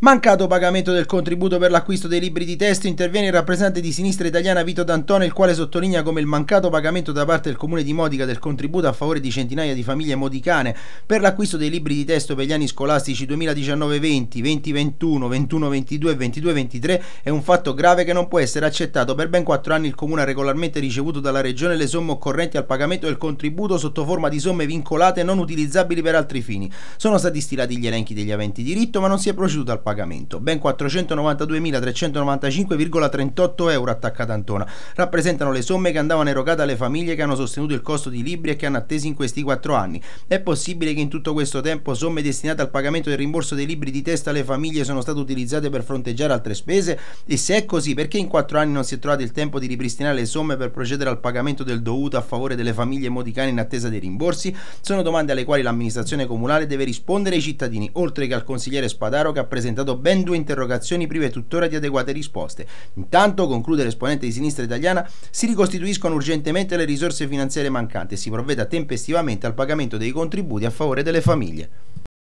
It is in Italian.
Mancato pagamento del contributo per l'acquisto dei libri di testo interviene il rappresentante di sinistra italiana Vito D'Antone, il quale sottolinea come il mancato pagamento da parte del comune di Modica del contributo a favore di centinaia di famiglie modicane per l'acquisto dei libri di testo per gli anni scolastici 2019-20, 2021, 21-22 e 22-23 è un fatto grave che non può essere accettato. Per ben quattro anni il comune ha regolarmente ricevuto dalla regione le somme occorrenti al pagamento del contributo sotto forma di somme vincolate non utilizzabili per altri fini. Sono stati stilati gli elenchi degli aventi diritto, ma non si è proceduto al pagamento. Ben 492.395,38 euro attaccata Antona. Rappresentano le somme che andavano erogate alle famiglie che hanno sostenuto il costo di libri e che hanno attesi in questi quattro anni. È possibile che in tutto questo tempo somme destinate al pagamento del rimborso dei libri di testa alle famiglie sono state utilizzate per fronteggiare altre spese? E se è così, perché in quattro anni non si è trovato il tempo di ripristinare le somme per procedere al pagamento del dovuto a favore delle famiglie modicane in attesa dei rimborsi? Sono domande alle quali l'amministrazione comunale deve rispondere ai cittadini, oltre che al consigliere Spadaro che ha presentato presentato ben due interrogazioni prive tuttora di adeguate risposte. Intanto, conclude l'esponente di sinistra italiana, si ricostituiscono urgentemente le risorse finanziarie mancanti e si provveda tempestivamente al pagamento dei contributi a favore delle famiglie.